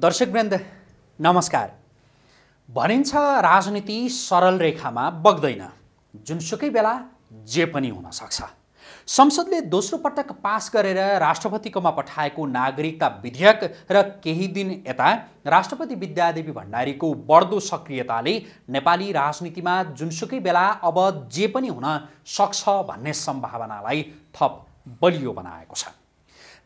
दर्शकवृन्द नमस्कार भनिन्छ राजनीति सरल रेखामा बग्दैन जुनसुकै बेला जे पनि हुनसक्छ संसदले दोस्रो पटक पास गरेर राष्ट्रपतिकोमा पठाएको नागरिकता विधेयक र केही दिन यता राष्ट्रपति विद्यादेवी भण्डारीको बढ्दो सक्रियताले नेपाली राजनीतिमा जुनसुकै बेला अब जे पनि हुन सक्छ भन्ने सम्भावनालाई थप बलियो बनाएको छ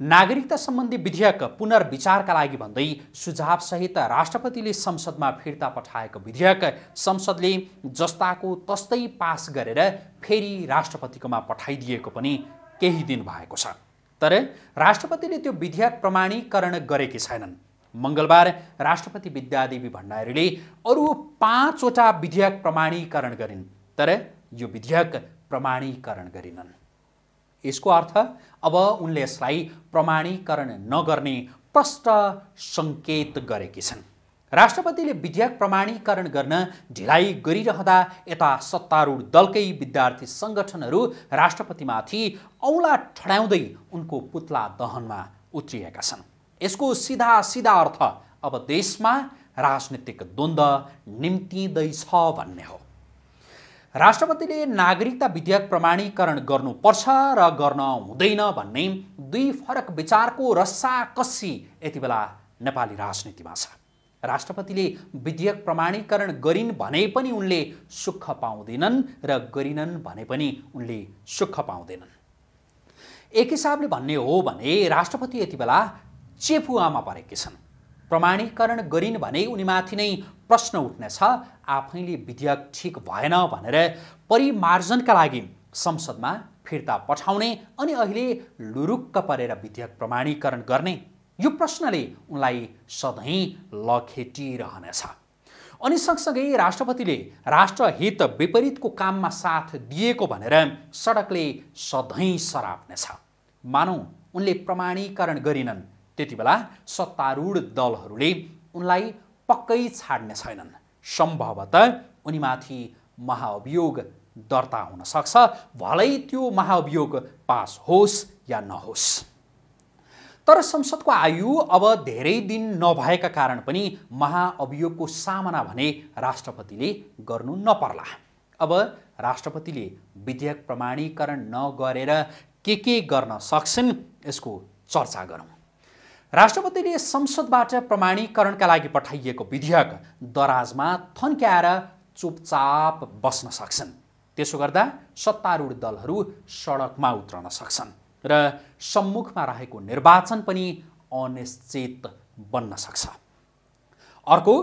नागरिकता सम्बन्धी विधेयक पुनर्विचारका लागि भन्दै सुझावसहित राष्ट्रपतिले संसदमा फिर्ता पठाएको विधेयक संसदले जस्ताको तस्तै पास गरेर फेरि राष्ट्रपतिकोमा पठाइदिएको पनि केही दिन भएको छ तर राष्ट्रपतिले त्यो विधेयक प्रमाणीकरण गरेकी छैनन् मङ्गलबार राष्ट्रपति विद्यादेवी भण्डारीले अरू पाँचवटा विधेयक प्रमाणीकरण गरिन् तर यो विधेयक प्रमाणीकरण गरिनन् यसको अर्थ अब उनले यसलाई प्रमाणीकरण नगर्ने प्रष्ट सङ्केत गरेकी छन् राष्ट्रपतिले विधेयक प्रमाणीकरण गर्न ढिलाइ गरिरहँदा यता सत्तारूढ दलकै विद्यार्थी सङ्गठनहरू राष्ट्रपतिमाथि औँला ठड्याउँदै उनको पुतला दहनमा उत्रिएका छन् यसको सिधा सिधा अर्थ अब देशमा राजनीतिक द्वन्द्व निम्तिँदैछ भन्ने हो राष्ट्रपतिले नागरिकता विधेयक प्रमाणीकरण गर्नुपर्छ र गर्न हुँदैन भन्ने दुई फरक विचारको रस्साकस्सी यति बेला नेपाली राजनीतिमा छ राष्ट्रपतिले विधेयक प्रमाणीकरण गरिन् भने पनि उनले सुख पाउँदैनन् र गरिनन् भने पनि उनले सुख पाउँदैनन् एक हिसाबले भन्ने हो भने राष्ट्रपति यति बेला चेपुवामा परेकी छन् प्रमाणीकरण गरिन् भने उनीमाथि नै प्रश्न उठ्नेछ आफैले विधेयक ठिक भएन भनेर परिमार्जनका लागि संसदमा फिर्ता पठाउने अनि अहिले लुरुक्क परेर विधेयक प्रमाणीकरण गर्ने यो प्रश्नले उनलाई सधैँ लखेटिरहनेछ अनि सँगसँगै राष्ट्रपतिले राष्ट्रहित विपरीतको काममा साथ दिएको भनेर सडकले सधैँ सराप्नेछ मानौँ उनले प्रमाणीकरण गरिनन् त्यति बेला सत्तारूढ दलहरूले उनलाई पक्कै छाड्ने छैनन् सम्भवतः उनीमाथि महाअभियोग दर्ता हुन सक्छ भलै त्यो महाअभियोग पास होस् या नहोस् तर संसदको आयु अब धेरै दिन नभएका कारण पनि महाअभियोगको सामना भने राष्ट्रपतिले गर्नु नपर्ला अब राष्ट्रपतिले विधेयक प्रमाणीकरण नगरेर के के गर्न सक्छन् यसको चर्चा गरौँ राष्ट्रपतिले संसदबाट प्रमाणीकरणका लागि पठाइएको विधेयक दराजमा थन्क्याएर चुपचाप बस्न सक्छन् त्यसो गर्दा सत्तारूढ दलहरू सडकमा उत्रन सक्छन् र सम्मुखमा रहेको निर्वाचन पनि अनिश्चित बन्न सक्छ अर्को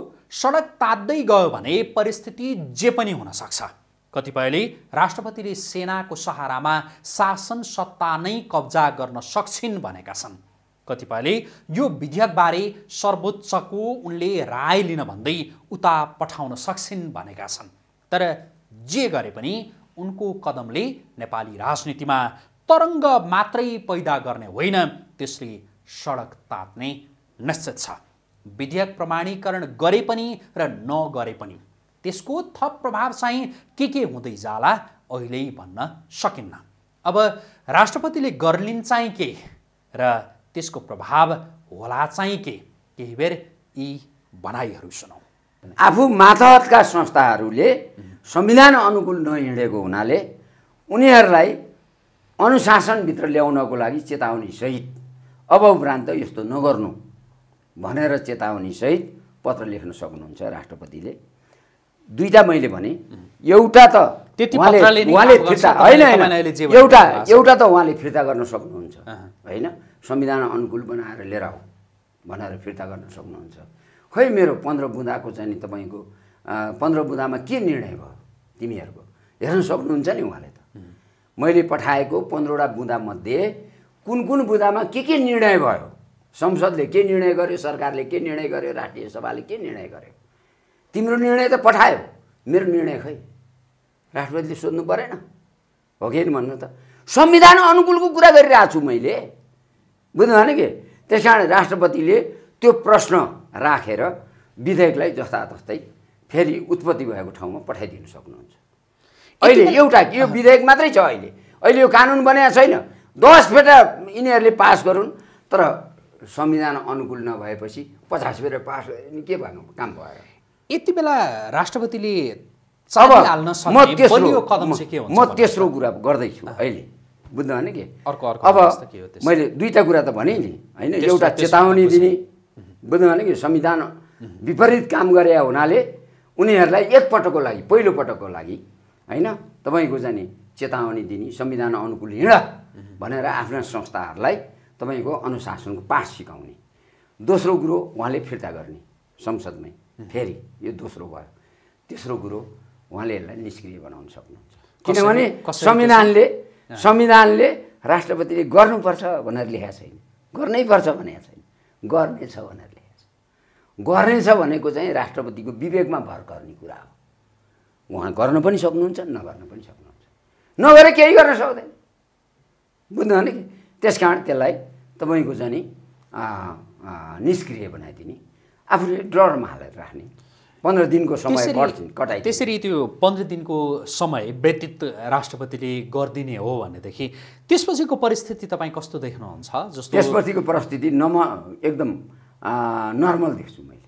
सडक तात्दै गयो भने परिस्थिति जे पनि हुन सक्छ कतिपयले राष्ट्रपतिले सेनाको सहारामा शासन सत्ता नै कब्जा गर्न सक्छिन् भनेका छन् कतिपयले यो विधेयकबारे सर्वोच्चको उनले राय लिन भन्दै उता पठाउन सक्छन् भनेका छन् तर जे गरे पनि उनको कदमले नेपाली राजनीतिमा तरङ्ग मात्रै पैदा गर्ने होइन त्यसले सडक तात्ने निश्चित छ विधेयक प्रमाणीकरण गरे पनि र नगरे पनि त्यसको थप प्रभाव चाहिँ के के हुँदै जाला अहिले भन्न सकिन्न अब राष्ट्रपतिले गर्लिन् चाहिँ के र त्यसको प्रभाव होला चाहिँ के केही बेर यी भनाइहरू सुनौ आफू मातहतका संस्थाहरूले संविधान अनुकूल नहिँडेको हुनाले उनीहरूलाई अनुशासनभित्र ल्याउनको लागि चेतावनीसहित अब उपरान्त यस्तो नगर्नु भनेर चेतावनी सहित पत्र लेख्न सक्नुहुन्छ राष्ट्रपतिले दुईवटा मैले भने एउटा त त्यति उहाँले फिर्ता होइन एउटा एउटा त उहाँले फिर्ता गर्न सक्नुहुन्छ होइन संविधान अनुकूल बनाएर लिएर आऊ भनेर फिर्ता गर्न सक्नुहुन्छ खै मेरो पन्ध्र बुँदाको चाहिँ नि तपाईँको पन्ध्र बुँदामा के निर्णय भयो तिमीहरूको हेर्न सक्नुहुन्छ नि उहाँले त मैले पठाएको पन्ध्रवटा बुँदामध्ये कुन कुन बुँदामा के के निर्णय भयो संसदले के निर्णय गर्यो सरकारले के निर्णय गर्यो राष्ट्रिय सभाले के निर्णय गर्यो तिम्रो निर्णय त पठायो मेरो निर्णय खै राष्ट्रपतिले सोध्नु परेन हो कि भन्नु त संविधान अनुकूलको कुरा गरिरहेको छु मैले बुझ्नु भएन कि त्यस कारण राष्ट्रपतिले त्यो प्रश्न राखेर विधेयकलाई जस्तातस्तै फेरि उत्पत्ति भएको ठाउँमा पठाइदिनु सक्नुहुन्छ अहिले एउटा यो विधेयक मात्रै छ अहिले अहिले यो कानुन बनाएको छैन दसपल्ट यिनीहरूले पास गरून् तर संविधान अनुकूल नभएपछि पचास बेला पास के भन्नु काम भयो यति बेला राष्ट्रपतिले म तेस्रो कुरा गर्दैछु अहिले बुझ्नु भने कि अर्को अब मैले दुईवटा कुरा त भने नि होइन एउटा चेतावनी दिने बुझ्नु भने कि संविधान विपरीत काम गरे हुनाले उनीहरूलाई एकपटकको लागि पहिलोपटकको लागि होइन तपाईँको जाने चेतावनी दिने संविधान अनुकूल हिँड भनेर आफ्ना संस्थाहरूलाई तपाईँको अनुशासनको पाठ सिकाउने दोस्रो कुरो उहाँले फिर्ता गर्ने संसदमै फेरि यो दोस्रो भयो तेस्रो कुरो उहाँले यसलाई निष्क्रिय बनाउन सक्नुहुन्छ किनभने संविधानले संविधानले राष्ट्रपतिले गर्नुपर्छ भनेर लेखेको छैन गर्नैपर्छ पर्छ भनेको छैन गर्नेछ भनेर लेखेको छ गर्नेछ भनेको चाहिँ राष्ट्रपतिको विवेकमा भर गर्ने कुरा हो उहाँ गर्न पनि सक्नुहुन्छ नगर्न पनि सक्नुहुन्छ नगरे केही गर्न सक्दैन बुझ्नु भने कि त्यस कारण त्यसलाई तपाईँको चाहिँ निष्क्रिय बनाइदिने आफूले डरमा हालेर राख्ने पन्ध्र दिनको समय कटाइ त्यसरी त्यो पन्ध्र दिनको समय व्यतीत राष्ट्रपतिले गरिदिने हो भनेदेखि त्यसपछिको परिस्थिति तपाईँ कस्तो देख्नुहुन्छ जस्तो त्यसपछिको परिस्थिति नम एकदम नर्मल देख्छु मैले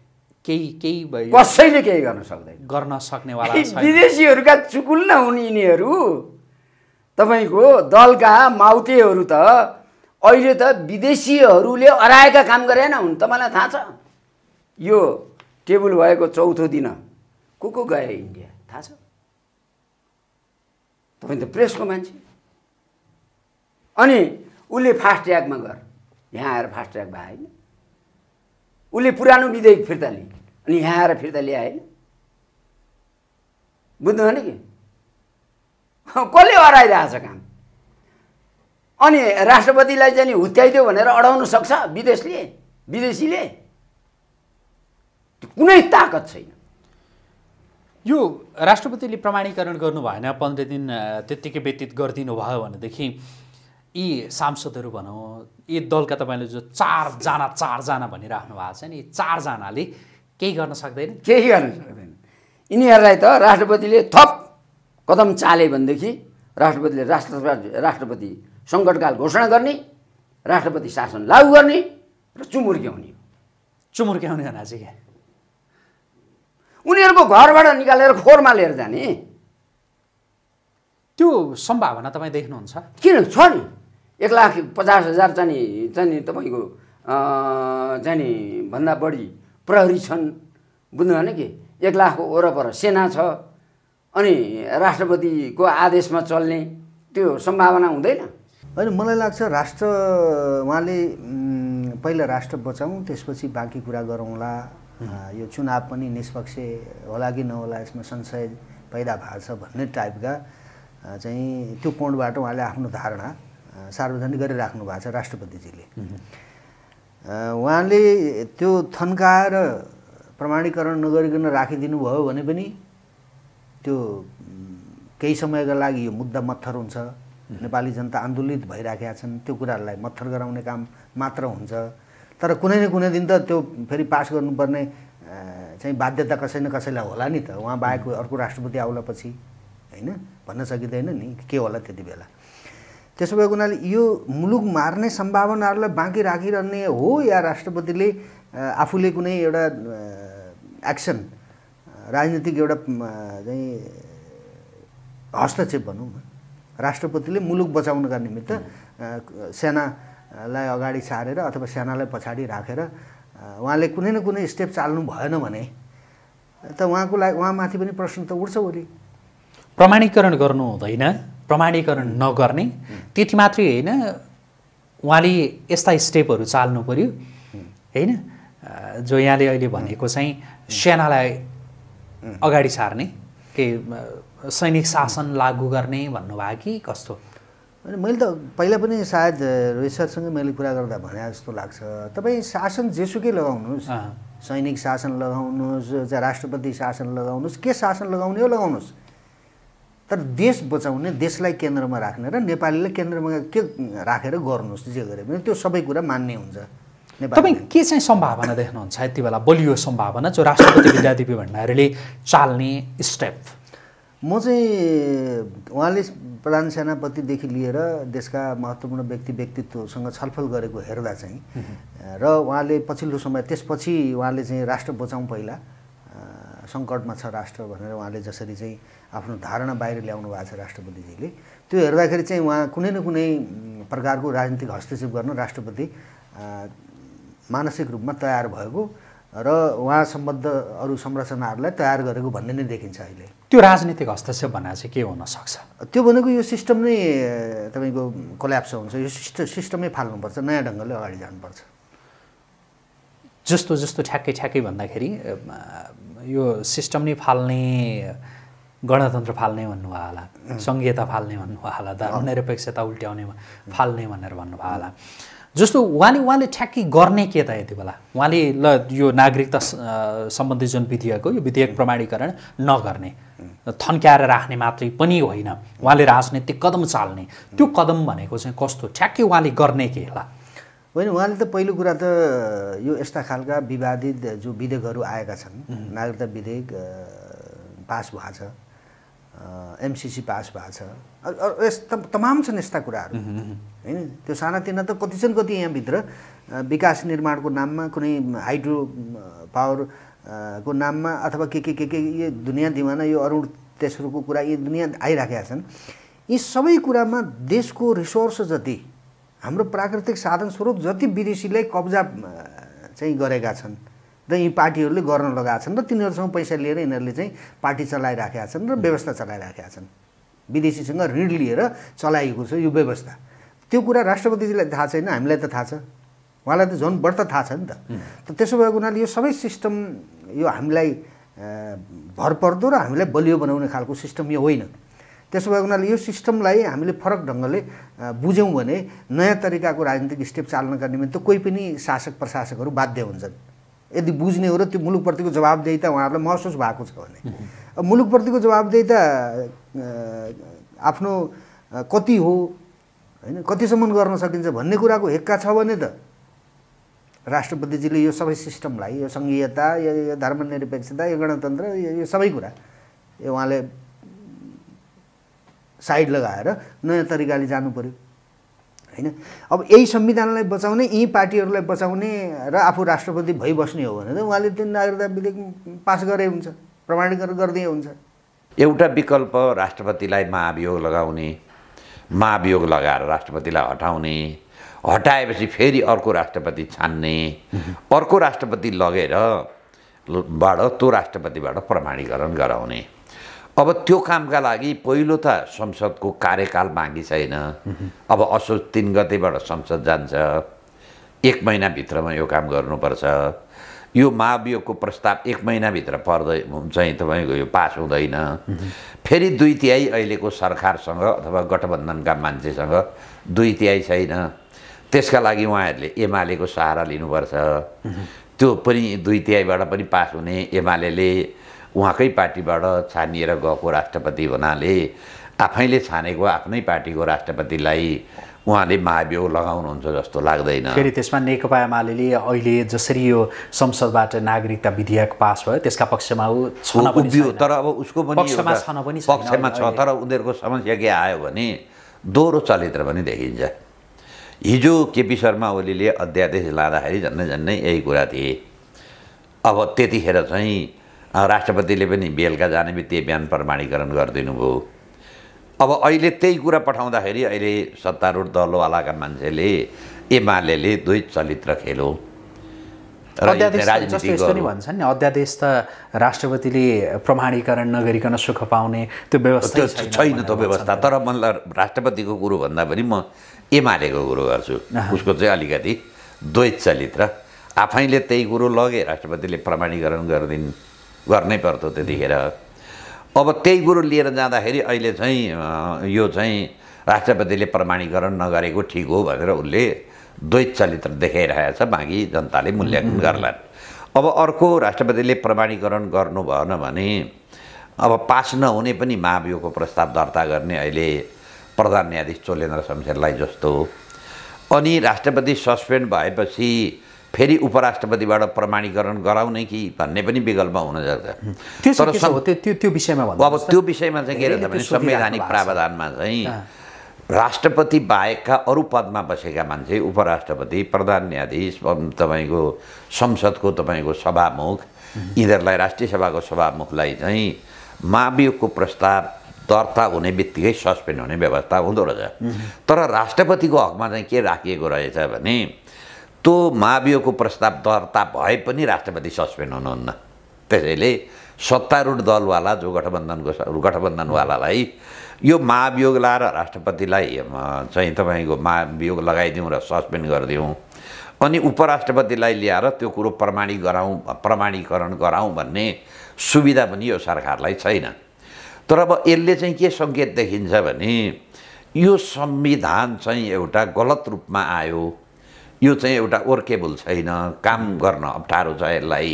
केही केही भयो कसैले केही गर्न सक्दैन गर्न सक्ने विदेशीहरूका न हुन् यिनीहरू तपाईँको दलका माउतेहरू त अहिले त विदेशीहरूले अराएका काम गरेन हुन् तपाईँलाई थाहा छ यो टेबल भएको चौथो दिन को को गयो इन्डिया थाहा छ तपाईँ त प्रेसको मान्छे अनि उसले फास्ट ट्र्याकमा गर यहाँ आएर फास्ट ट्र्याक होइन उसले पुरानो विधेयक फिर्ता लिए अनि यहाँ आएर फिर्ता ल्याएन बुझ्नुभयो कि कसले हराइरहेछ काम अनि राष्ट्रपतिलाई चाहिँ हुत्याइदियो भनेर अडाउन सक्छ विदेशले विदेशीले कुनै ताकत छैन यो राष्ट्रपतिले प्रमाणीकरण गर्नु भएन पन्ध्र दिन त्यत्तिकै व्यतीत गरिदिनु भयो भनेदेखि यी सांसदहरू भनौँ यी दलका तपाईँले जो चारजना चारजना भनिराख्नु भएको छ नि यी चारजनाले केही गर्न सक्दैन केही गर्न सक्दैन यिनीहरूलाई त राष्ट्रपतिले थप कदम चाले भनेदेखि राष्ट्रपतिले राष्ट्र राष्ट्रपति सङ्कटकाल घोषणा गर्ने राष्ट्रपति शासन लागू गर्ने र चुमुर्क्याउने चुमुर्क्याउने भनेर चाहिँ उनीहरूको घरबाट निकालेर खोरमा लिएर जाने त्यो सम्भावना तपाईँ देख्नुहुन्छ किन छ नि एक लाख पचास हजार चाहिँ चाहिँ तपाईँको चाहिँ नि भन्दा बढी प्रहरी छन् बुझ्नु भने कि एक लाखको वरपर सेना छ अनि राष्ट्रपतिको आदेशमा चल्ने त्यो सम्भावना हुँदैन होइन मलाई लाग्छ राष्ट्र उहाँले पहिला राष्ट्र बचाउँ त्यसपछि बाँकी कुरा गरौँला यो चुनाव पनि निष्पक्ष होला कि नहोला यसमा संशय पैदा भएको छ भन्ने टाइपका चाहिँ त्यो कोणबाट उहाँले आफ्नो धारणा सार्वजनिक गरिराख्नु भएको छ राष्ट्रपतिजीले उहाँले त्यो थन्काएर प्रमाणीकरण नगरिकन राखिदिनु भयो भने पनि त्यो केही समयका लागि यो मुद्दा मत्थर हुन्छ नेपाली जनता आन्दोलित भइराखेका छन् त्यो कुराहरूलाई मत्थर गराउने काम मात्र हुन्छ तर कुनै न कुनै दिन त त्यो फेरि पास गर्नुपर्ने चाहिँ बाध्यता कसै न कसैलाई होला नि त उहाँ बाहेक अर्को राष्ट्रपति आउला पछि होइन भन्न सकिँदैन नि के होला त्यति बेला त्यसो भएको हुनाले यो मुलुक मार्ने सम्भावनाहरूलाई बाँकी राखिरहने हो या राष्ट्रपतिले आफूले कुनै एउटा एक्सन राजनीतिक एउटा चाहिँ हस्तक्षेप भनौँ न राष्ट्रपतिले मुलुक बचाउनका निमित्त सेना लाई अगाडि सारेर अथवा सेनालाई पछाडि राखेर उहाँले कुनै न कुनै स्टेप चाल्नु भएन भने त उहाँको लागि उहाँमाथि पनि प्रश्न त उठ्छ भोलि प्रमाणीकरण गर्नु हुँदैन प्रमाणीकरण नगर्ने त्यति मात्रै होइन उहाँले यस्ता स्टेपहरू चाल्नु पऱ्यो होइन जो यहाँले अहिले भनेको चाहिँ सेनालाई अगाडि सार्ने के सैनिक शासन लागू गर्ने भन्नुभयो कि कस्तो अनि मैले त पहिला पनि सायद रोहित सरसँगै मैले कुरा गर्दा भने जस्तो लाग्छ तपाईँ शासन जेसुकै लगाउनुहोस् सैनिक शासन लगाउनुहोस् चाहे राष्ट्रपति शासन लगाउनुहोस् के शासन लगाउने हो लगाउनुहोस् तर देश बचाउने देशलाई केन्द्रमा राख्ने र नेपालीलाई केन्द्रमा के राखेर गर्नुहोस् जे गरे पनि त्यो सबै कुरा मान्ने हुन्छ तपाईँ के चाहिँ सम्भावना देख्नुहुन्छ यति बेला बलियो सम्भावना जो राष्ट्रपति विद्यादेवी भण्डारीले चाल्ने स्टेप म चाहिँ उहाँले प्रधान सेनापतिदेखि लिएर देशका महत्त्वपूर्ण व्यक्ति व्यक्तित्वसँग छलफल गरेको हेर्दा चाहिँ र उहाँले पछिल्लो समय त्यसपछि उहाँले चाहिँ राष्ट्र बचाउँ पहिला सङ्कटमा छ राष्ट्र भनेर उहाँले जसरी चाहिँ आफ्नो धारणा बाहिर ल्याउनु भएको छ राष्ट्रपतिजीले त्यो हेर्दाखेरि चाहिँ उहाँ कुनै न कुनै प्रकारको राजनीतिक हस्तक्षेप गर्न राष्ट्रपति मानसिक रूपमा तयार भएको र उहाँ सम्बद्ध अरू संरचनाहरूलाई तयार गरेको भन्ने नै देखिन्छ अहिले त्यो राजनीतिक हस्तक्षेप भनेर चाहिँ के हुनसक्छ त्यो भनेको यो सिस्टम नै तपाईँको कोल्याप्स हुन्छ यो सिस्ट सिस्टमै फाल्नुपर्छ नयाँ ढङ्गले अगाडि जानुपर्छ जस्तो जस्तो ठ्याक्कै ठ्याक्कै भन्दाखेरि यो सिस्टम नै फाल्ने गणतन्त्र फाल्ने भन्नुभयो होला सङ्घीयता फाल्ने भन्नुभयो होला धर्मनिरपेक्षता उल्ट्याउने फाल्ने भनेर भन्नुभयो होला जस्तो उहाँले उहाँले ठ्याक्कै गर्ने के त यति बेला उहाँले ल यो नागरिकता सम्बन्धी जुन विधेयक हो यो विधेयक प्रमाणीकरण नगर्ने थन्क्याएर राख्ने मात्रै पनि होइन उहाँले राजनैतिक कदम चाल्ने त्यो कदम भनेको चाहिँ कस्तो ठ्याक्कै उहाँले गर्ने के होला होइन उहाँले त पहिलो कुरा त यो यस्ता खालका विवादित जो विधेयकहरू आएका छन् नागरिकता विधेयक पास भएको छ एमसिसी पास भएको छ यस्ता तमाम छन् यस्ता कुराहरू होइन त्यो सानातिना त कति छन् कति यहाँभित्र विकास निर्माणको नाममा कुनै हाइड्रो पावर को नाममा अथवा के के के के यो दुनियाँ दिवाना यो अरुण तेस्रोको कुरा यी दुनियाँ आइराखेका छन् यी सबै कुरामा देशको रिसोर्स जति हाम्रो प्राकृतिक साधन स्वरूप जति विदेशीले कब्जा चाहिँ गरेका छन् र यी पार्टीहरूले गर्न लगाएका छन् र तिनीहरूसँग पैसा लिएर यिनीहरूले चाहिँ पार्टी चलाइराखेका छन् र व्यवस्था चलाइराखेका छन् विदेशीसँग ऋण लिएर चलाइएको छ यो व्यवस्था त्यो कुरा राष्ट्रपतिजीलाई थाहा छैन हामीलाई त थाहा छ उहाँलाई त झन् बढ्ता थाहा छ नि त त्यसो भएको हुनाले यो सबै सिस्टम यो हामीलाई भर पर्दो र हामीलाई बलियो बनाउने खालको सिस्टम यो होइन त्यसो भएको हुनाले यो सिस्टमलाई हामीले फरक ढङ्गले बुझ्यौँ भने नयाँ तरिकाको राजनीतिक स्टेप चाल्नका निमित्त कोही पनि शासक प्रशासकहरू बाध्य हुन्छन् यदि बुझ्ने हो र त्यो मुलुकप्रतिको त उहाँहरूलाई महसुस भएको छ भने अब मुलुकप्रतिको त आफ्नो कति हो होइन कतिसम्म गर्न सकिन्छ भन्ने कुराको हेक्का छ भने त राष्ट्रपतिजीले यो सबै सिस्टमलाई यो सङ्घीयता यो धर्मनिरपेक्षता यो गणतन्त्र यो यो सबै कुरा यो उहाँले साइड लगाएर नयाँ तरिकाले जानु पऱ्यो होइन अब यही संविधानलाई बचाउने यी पार्टीहरूलाई बचाउने र आफू राष्ट्रपति भइबस्ने हो भने त उहाँले त्यो नागरिकता विधेयक पास गरे हुन्छ प्रमाणीकरण गरिदिए हुन्छ एउटा विकल्प राष्ट्रपतिलाई महाभियोग लगाउने महाभियोग लगाएर राष्ट्रपतिलाई हटाउने हटाएपछि फेरि अर्को राष्ट्रपति छान्ने अर्को राष्ट्रपति लगेर बाट त्यो राष्ट्रपतिबाट प्रमाणीकरण गराउने अब त्यो कामका लागि पहिलो त संसदको कार्यकाल बाँकी छैन अब असोज तिन गतेबाट संसद जान्छ एक महिनाभित्रमा यो काम गर्नुपर्छ यो महाभियोगको प्रस्ताव एक महिनाभित्र पर्दै चाहिँ तपाईँको यो पास हुँदैन फेरि दुई तिहाई अहिलेको सरकारसँग अथवा गठबन्धनका मान्छेसँग दुई तिहाई छैन त्यसका लागि उहाँहरूले एमालेको सहारा लिनुपर्छ त्यो पनि दुई तिहाईबाट पनि पास हुने एमाले उहाँकै पार्टीबाट छानिएर गएको राष्ट्रपति हुनाले आफैले छानेको आफ्नै पार्टीको राष्ट्रपतिलाई उहाँले महाभियोग लगाउनुहुन्छ जस्तो लाग्दैन फेरि त्यसमा नेकपा एमाले अहिले जसरी यो संसदबाट नागरिकता विधेयक पास भयो त्यसका पक्षमा ऊ उभियो तर अब उसको पनि पक्षमा छ तर उनीहरूको समस्या के आयो भने दोहोरो चरित्र पनि देखिन्छ हिजो केपी शर्मा ओलीले अध्यादेश लाँदाखेरि झन्डै झन्डै यही कुरा थिए अब त्यतिखेर चाहिँ राष्ट्रपतिले पनि बेलुका जाने बित्तिकै बिहान प्रमाणीकरण गरिदिनु भयो अब अहिले त्यही कुरा पठाउँदाखेरि अहिले सत्तारूढ दलवालाका मान्छेले एमाले दुई चलित्र खेलो भन्छ नि अध्यादेश त राष्ट्रपतिले प्रमाणीकरण नगरिकन सुख पाउने त्यो व्यवस्था छैन त्यो व्यवस्था तर मलाई राष्ट्रपतिको कुरो भन्दा पनि म एमालेको कुरो गर्छु उसको चाहिँ अलिकति द्वैत चलित्र आफैले त्यही कुरो लगे राष्ट्रपतिले प्रमाणीकरण गरिदिन् गर्नै पर्थ्यो त्यतिखेर अब त्यही कुरो लिएर जाँदाखेरि अहिले चाहिँ यो चाहिँ राष्ट्रपतिले प्रमाणीकरण नगरेको ठिक हो भनेर उसले द्वैत चरित्र छ बाँकी जनताले मूल्याङ्कन गर्लान् अब अर्को राष्ट्रपतिले प्रमाणीकरण गर्नु भएन भने अब पास नहुने पनि महाभियोगको प्रस्ताव दर्ता गर्ने अहिले प्रधान न्यायाधीश चोलेन्द्र शमशेरलाई जस्तो अनि राष्ट्रपति सस्पेन्ड भएपछि फेरि उपराष्ट्रपतिबाट प्रमाणीकरण गराउने कि भन्ने पनि विकल्प हुनसक्छ तर त्यो विषयमा अब त्यो विषयमा चाहिँ के रहेछ भने संवैधानिक प्रावधानमा चाहिँ राष्ट्रपति बाहेकका अरू पदमा बसेका मान्छे उपराष्ट्रपति प्रधान न्यायाधीश तपाईँको संसदको तपाईँको सभामुख यिनीहरूलाई राष्ट्रिय सभाको सभामुखलाई चाहिँ महाभियोगको प्रस्ताव दर्ता हुने बित्तिकै सस्पेन्ड हुने व्यवस्था हुँदो रहेछ तर राष्ट्रपतिको हकमा चाहिँ के राखिएको रहेछ भने त्यस्तो महाभियोगको प्रस्ताव दर्ता भए पनि राष्ट्रपति सस्पेन्ड हुनुहुन्न त्यसैले सत्तारूढ दलवाला जो गठबन्धनको गठबन्धनवालालाई यो महाभियोग लाएर राष्ट्रपतिलाई चाहिँ तपाईँको महाभियोग लगाइदिउँ र सस्पेन्ड गरिदिउँ अनि उपराष्ट्रपतिलाई ल्याएर त्यो कुरो प्रमाणित गराउँ प्रमाणीकरण गराउँ भन्ने सुविधा पनि यो सरकारलाई छैन तर अब यसले चाहिँ के सङ्केत देखिन्छ भने यो संविधान चाहिँ एउटा गलत रूपमा आयो यो चाहिँ एउटा वर्केबल छैन काम गर्न अप्ठ्यारो छ यसलाई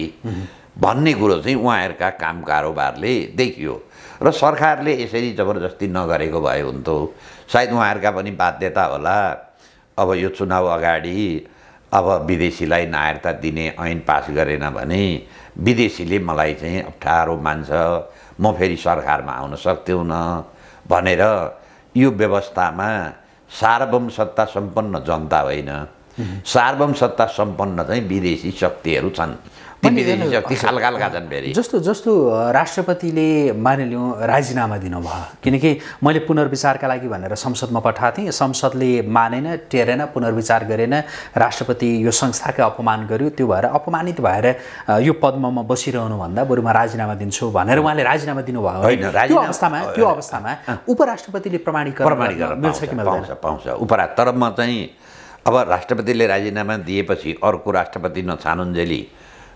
भन्ने कुरो चाहिँ उहाँहरूका काम कारोबारले देखियो र सरकारले यसरी जबरजस्ती नगरेको भए हुन्थ्यो सायद उहाँहरूका पनि बाध्यता होला अब यो चुनाव अगाडि अब विदेशीलाई नागरिकता दिने ऐन पास गरेन भने विदेशीले मलाई चाहिँ अप्ठ्यारो मान्छ म फेरि सरकारमा आउन सक्थेन भनेर यो व्यवस्थामा सार्वम सत्ता सम्पन्न जनता होइन सार्वम सत्ता सम्पन्न चाहिँ विदेशी शक्तिहरू छन् शक्ति छन् फेरि जस्तो जस्तो राष्ट्रपतिले मानिलिउँ राजीनामा दिनुभयो किनकि मैले पुनर्विचारका लागि भनेर संसदमा पठाएको थिएँ संसदले मानेन टेरेन पुनर्विचार गरेन राष्ट्रपति यो संस्थाकै अपमान गर्यो त्यो भएर अपमानित भएर यो पदमा म बसिरहनुभन्दा बरु म राजीनामा दिन्छु भनेर उहाँले राजीनामा दिनुभयो त्यो अवस्थामा त्यो अवस्थामा उपराष्ट्रपतिले प्रमाणीकरण मिल्छ कि पाउँछ पाउँछ उपरा तर म चाहिँ अब राष्ट्रपतिले राजीनामा दिएपछि अर्को राष्ट्रपति नछानुन्जेली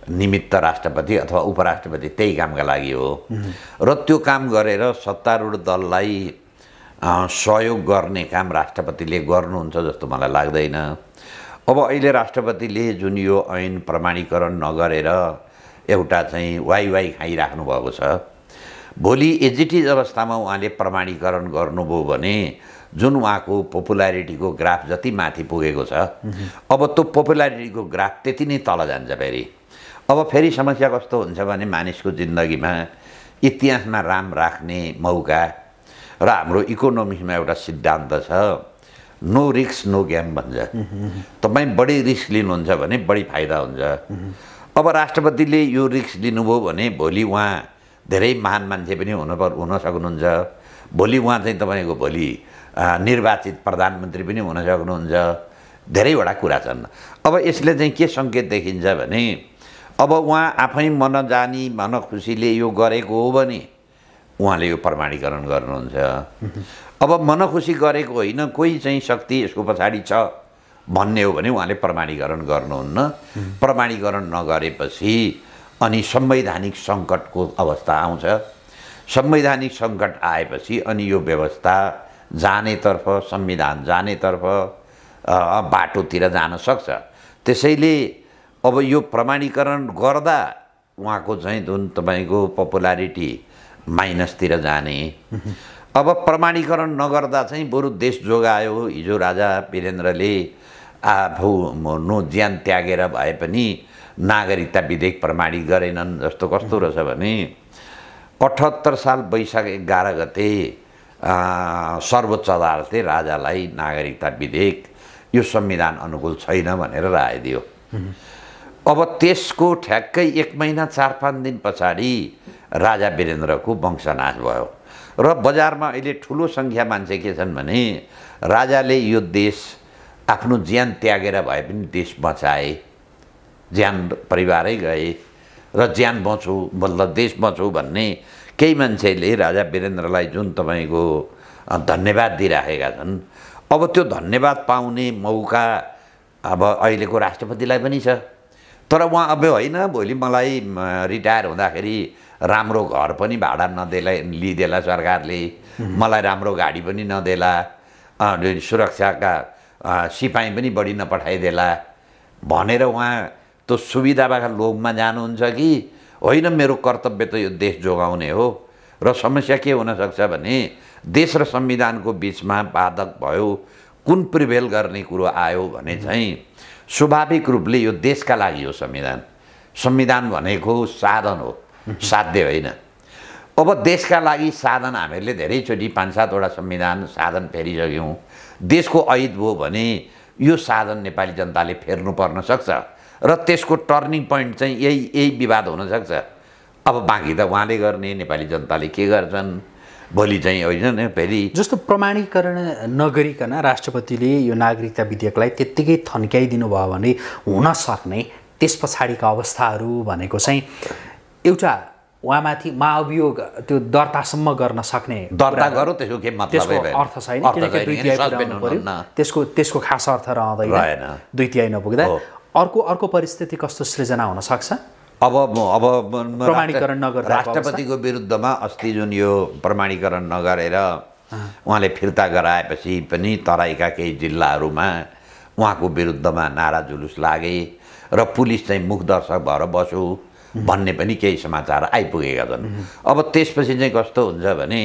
निमित्त राष्ट्रपति अथवा उपराष्ट्रपति त्यही कामका लागि हो र त्यो काम गरेर सत्तारूढ दललाई सहयोग गर्ने काम राष्ट्रपतिले गर्नुहुन्छ जस्तो मलाई लाग्दैन अब अहिले राष्ट्रपतिले जुन यो ऐन प्रमाणीकरण नगरेर एउटा चाहिँ वाइवाई खाइराख्नु भएको छ भोलि एजिटिज अवस्थामा उहाँले प्रमाणीकरण गर्नुभयो भने जुन उहाँको पपुलारिटीको ग्राफ जति माथि पुगेको छ अब त्यो पपुलारिटीको ग्राफ त्यति नै तल जान्छ फेरि अब फेरि समस्या कस्तो हुन्छ भने मानिसको जिन्दगीमा इतिहासमा राम राख्ने मौका र हाम्रो इकोनोमिक्समा एउटा सिद्धान्त छ नो रिक्स नो गेम भन्छ तपाईँ बढी रिस्क लिनुहुन्छ भने बढी फाइदा हुन्छ अब राष्ट्रपतिले यो रिक्स लिनुभयो भने भोलि उहाँ धेरै महान मान्छे पनि हुन हुन सक्नुहुन्छ भोलि उहाँ चाहिँ तपाईँको भोलि निर्वाचित प्रधानमन्त्री पनि हुन सक्नुहुन्छ धेरैवटा कुरा छन् अब यसले चाहिँ के सङ्केत देखिन्छ भने अब उहाँ आफै मन जानी मन खुसीले यो गरेको हो भने उहाँले यो प्रमाणीकरण गर्नुहुन्छ अब मनखुसी गरेको होइन कोही चाहिँ शक्ति यसको पछाडि छ भन्ने हो भने उहाँले प्रमाणीकरण गर्नुहुन्न प्रमाणीकरण नगरेपछि अनि संवैधानिक सङ्कटको अवस्था आउँछ संवैधानिक सङ्कट आएपछि अनि यो व्यवस्था जानेतर्फ संविधान जानेतर्फ बाटोतिर जान सक्छ त्यसैले अब यो प्रमाणीकरण गर्दा उहाँको चाहिँ जुन तपाईँको पपुलारिटी माइनसतिर जाने अब प्रमाणीकरण नगर्दा चाहिँ बरु देश जोगायो हिजो राजा वीरेन्द्रले आफू नो ज्यान त्यागेर भए पनि नागरिकता विधेयक प्रमाणित गरेनन् जस्तो कस्तो रहेछ भने अठहत्तर साल वैशाख एघार गते सर्वोच्च अदालतले राजालाई नागरिकता विधेयक यो संविधान अनुकूल छैन भनेर राय दियो अब त्यसको ठ्याक्कै एक महिना चार पाँच दिन पछाडि राजा वीरेन्द्रको वंशनाश भयो र बजारमा अहिले ठुलो सङ्ख्या मान्छे के छन् भने राजाले यो देश आफ्नो ज्यान त्यागेर भए पनि देश बचाए ज्यान परिवारै गए र ज्यान बचौँ मतलब देश बचौँ भन्ने केही मान्छेले राजा वीरेन्द्रलाई जुन तपाईँको धन्यवाद दिइराखेका छन् अब त्यो धन्यवाद पाउने मौका अब अहिलेको राष्ट्रपतिलाई पनि छ तर उहाँ अब होइन भोलि मलाई रिटायर हुँदाखेरि राम्रो घर पनि भाडा नदेला लिइदेला सरकारले मलाई राम्रो गाडी पनि नदेला सुरक्षाका सिपाही पनि बढी नपठाइदेला भनेर उहाँ त्यो सुविधाबाट लोभमा जानुहुन्छ कि होइन मेरो कर्तव्य त यो देश जोगाउने हो र समस्या के हुनसक्छ भने देश र संविधानको बिचमा बाधक भयो कुन प्रिभेल गर्ने कुरो आयो भने चाहिँ स्वाभाविक रूपले यो देशका लागि हो संविधान संविधान भनेको साधन हो साध्य होइन अब देशका लागि साधन हामीहरूले धेरैचोटि पाँच सातवटा संविधान साधन फेरिसक्यौँ देशको ऐद भयो भने यो साधन नेपाली जनताले फेर्नु पर्न सक्छ र त्यसको टर्निङ पोइन्ट चाहिँ यही यही विवाद हुनसक्छ अब बाँकी त उहाँले गर्ने नेपाली जनताले के गर्छन् भोलि चाहिँ होइन फेरि जस्तो प्रमाणीकरण नगरिकन राष्ट्रपतिले यो नागरिकता विधेयकलाई त्यत्तिकै थन्क्याइदिनु भयो भने हुन सक्ने त्यस पछाडिका अवस्थाहरू भनेको चाहिँ एउटा उहाँमाथि महाअभियोग त्यो दर्तासम्म गर्न सक्ने दर्ता त्यसको त्यसको अर्थ छैन किनकि दुई तिहाई पुऱ्याउनु त्यसको त्यसको खास अर्थ रहँदैन दुई तिहाई नपुग्दा अर्को अर्को परिस्थिति कस्तो सृजना हुन सक्छ अब अब प्रमाणीकरण नगर राष्ट्रपतिको विरुद्धमा अस्ति जुन यो प्रमाणीकरण नगरेर उहाँले फिर्ता गराएपछि पनि तराईका केही जिल्लाहरूमा उहाँको विरुद्धमा नारा जुलुस लागे र पुलिस चाहिँ मुख दर्शक भएर बस्यो भन्ने पनि केही समाचार आइपुगेका छन् अब त्यसपछि चाहिँ कस्तो हुन्छ भने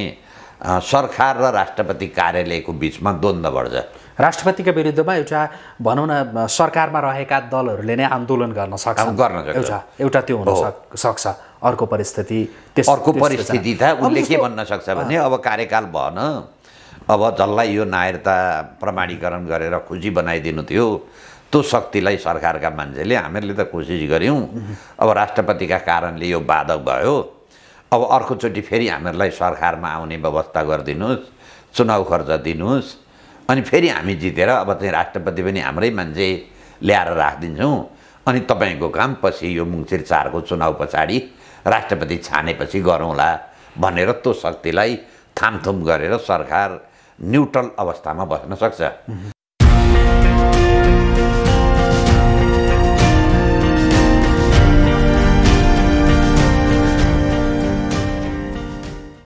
सरकार र राष्ट्रपति कार्यालयको बिचमा द्वन्द बढ्छ राष्ट्रपतिका विरुद्धमा एउटा भनौँ न सरकारमा रहेका दलहरूले नै आन्दोलन गर्न सक्छ गर्न एउटा एउटा त्यो हुन सक्छ अर्को परिस्थिति अर्को परिस्थिति त उसले के भन्न सक्छ भने अब कार्यकाल भएन अब जसलाई यो नायरता प्रमाणीकरण गरेर खुसी बनाइदिनु थियो त्यो शक्तिलाई सरकारका मान्छेले हामीहरूले त कोसिस गऱ्यौँ अब राष्ट्रपतिका कारणले यो बाधक भयो अब अर्कोचोटि फेरि हामीहरूलाई सरकारमा आउने व्यवस्था गरिदिनुहोस् चुनाउ खर्च दिनुहोस् अनि फेरि हामी जितेर अब चाहिँ राष्ट्रपति पनि हाम्रै मान्छे ल्याएर राखिदिन्छौँ अनि तपाईँको काम पछि यो मुङसिर चारको चुनाउ पछाडि राष्ट्रपति छानेपछि गरौँला भनेर त्यो शक्तिलाई थामथुम गरेर सरकार न्युट्रल अवस्थामा बस्न सक्छ